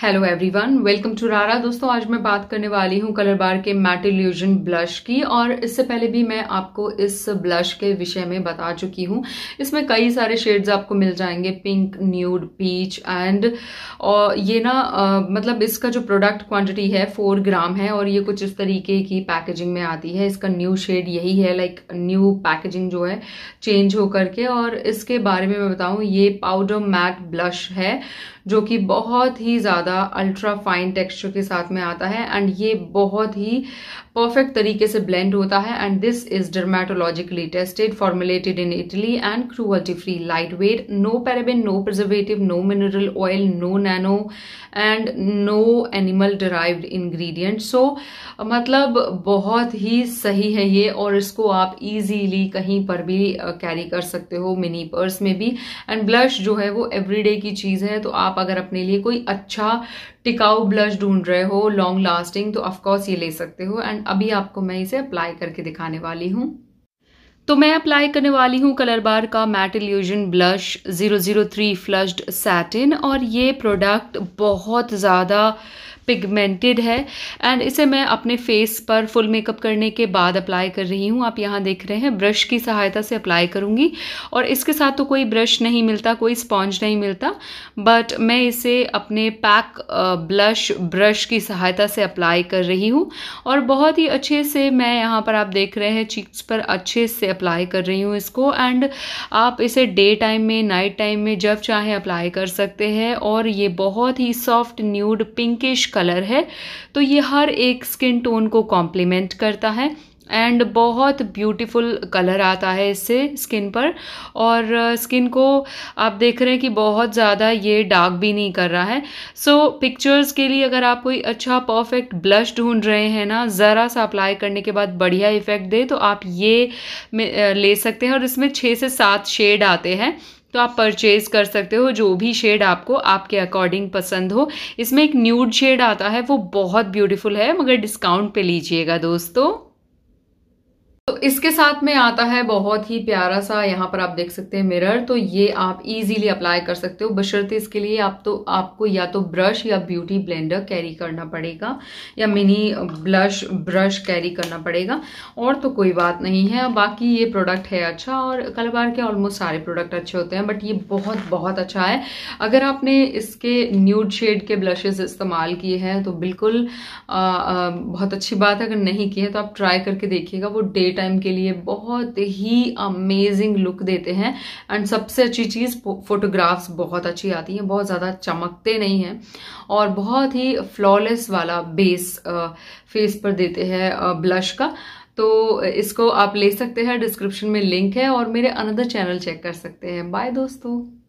hello everyone welcome to रारा दोस्तों आज मैं बात करने वाली हूँ कलर बार के मैट इल्यूजन ब्लश की और इससे पहले भी मैं आपको इस ब्लश के विषय में बता चुकी हूँ इसमें कई सारे शेड्स आपको मिल जाएंगे पिंक न्यूड पीच एंड और ये ना मतलब इसका जो प्रोडक्ट क्वांटिटी है फोर ग्राम है और ये कुछ इस तरीके की पैकेजिंग में आती है इसका न्यू शेड यही है लाइक न्यू पैकेजिंग जो है चेंज हो करके और इसके बारे में मैं बताऊँ ये पाउडर मैट ब्लश है जो कि बहुत ही ज़्यादा ज़्यादा अल्ट्रा फाइन टेक्सचर के साथ में आता है एंड ये बहुत ही परफेक्ट तरीके से ब्लेंड होता है and this is dermatologically tested formulated in Italy and cruelty free light weight no paraben no preservative no mineral oil no nano and no animal derived ingredient so मतलब बहुत ही सही है ये और इसको आप इजीली कहीं पर भी कैरी कर सकते हो मिनी पर्स में भी एंड ब्लश जो है वो एवरीडे की चीज़ है तो आप अगर अपने लिए कोई अच्छा टिकाऊ ब्लश ढूंढ रहे हो लॉन्ग लास्टिंग तो ऑफकोर्स ये ले सकते हो एंड अभी आपको मैं इसे अप्लाई करके दिखाने वाली हूँ तो मैं अप्लाई करने वाली हूँ कलर बार का matte illusion blush 003 flushed satin और ये प्रोडक्ट बहुत ज़्यादा पिगमेंटेड है एंड इसे मैं अपने फेस पर फुल मेकअप करने के बाद अप्लाई कर रही हूँ आप यहाँ देख रहे हैं ब्रश की सहायता से अप्लाई करूँगी और इसके साथ तो कोई ब्रश नहीं मिलता कोई स्पॉन्ज नहीं मिलता बट मैं इसे अपने पैक ब्लश ब्रश की सहायता से अप्लाई कर रही हूँ और बहुत ही अच्छे से मैं यहाँ पर आप देख रहे हैं चीक्स पर अच्छे से अप्लाई कर रही हूँ इसको एंड आप इसे डे टाइम में नाइट टाइम में जब चाहें अप्लाई कर सकते हैं और ये बहुत ही सॉफ्ट न्यूड पिंकिश कलर है तो ये हर एक स्किन टोन को कॉम्प्लीमेंट करता है एंड बहुत ब्यूटीफुल कलर आता है इससे स्किन पर और स्किन को आप देख रहे हैं कि बहुत ज़्यादा ये डार्क भी नहीं कर रहा है सो so, पिक्चर्स के लिए अगर आप कोई अच्छा परफेक्ट ब्लश ढूंढ रहे हैं ना ज़रा सा अप्लाई करने के बाद बढ़िया इफ़ेक्ट दे तो आप ये ले सकते हैं और इसमें छः से सात शेड आते हैं तो आप परचेज़ कर सकते हो जो भी शेड आपको आपके अकॉर्डिंग पसंद हो इसमें एक न्यूड शेड आता है वो बहुत ब्यूटीफुल है मगर डिस्काउंट पे लीजिएगा दोस्तों तो इसके साथ में आता है बहुत ही प्यारा सा यहाँ पर आप देख सकते हैं मिरर तो ये आप इजीली अप्लाई कर सकते हो बशर्ते इसके लिए आप तो आपको या तो ब्रश या ब्यूटी ब्लेंडर कैरी करना पड़ेगा या मिनी ब्लश ब्रश कैरी करना पड़ेगा और तो कोई बात नहीं है बाकी ये प्रोडक्ट है अच्छा और बार के ऑलमोस्ट सारे प्रोडक्ट अच्छे होते हैं बट ये बहुत बहुत अच्छा है अगर आपने इसके न्यूड शेड के ब्लशेज इस्तेमाल किए हैं तो बिल्कुल आ, आ, बहुत अच्छी बात है अगर नहीं किए तो आप ट्राई करके देखिएगा वो डेट टाइम के लिए बहुत ही अमेजिंग लुक देते हैं एंड सबसे अच्छी चीज़ फोटोग्राफ्स बहुत अच्छी आती हैं बहुत ज़्यादा चमकते नहीं हैं और बहुत ही फ्लॉलेस वाला बेस फेस uh, पर देते हैं ब्लश uh, का तो इसको आप ले सकते हैं डिस्क्रिप्शन में लिंक है और मेरे अनदर चैनल चेक कर सकते हैं बाय दोस्तों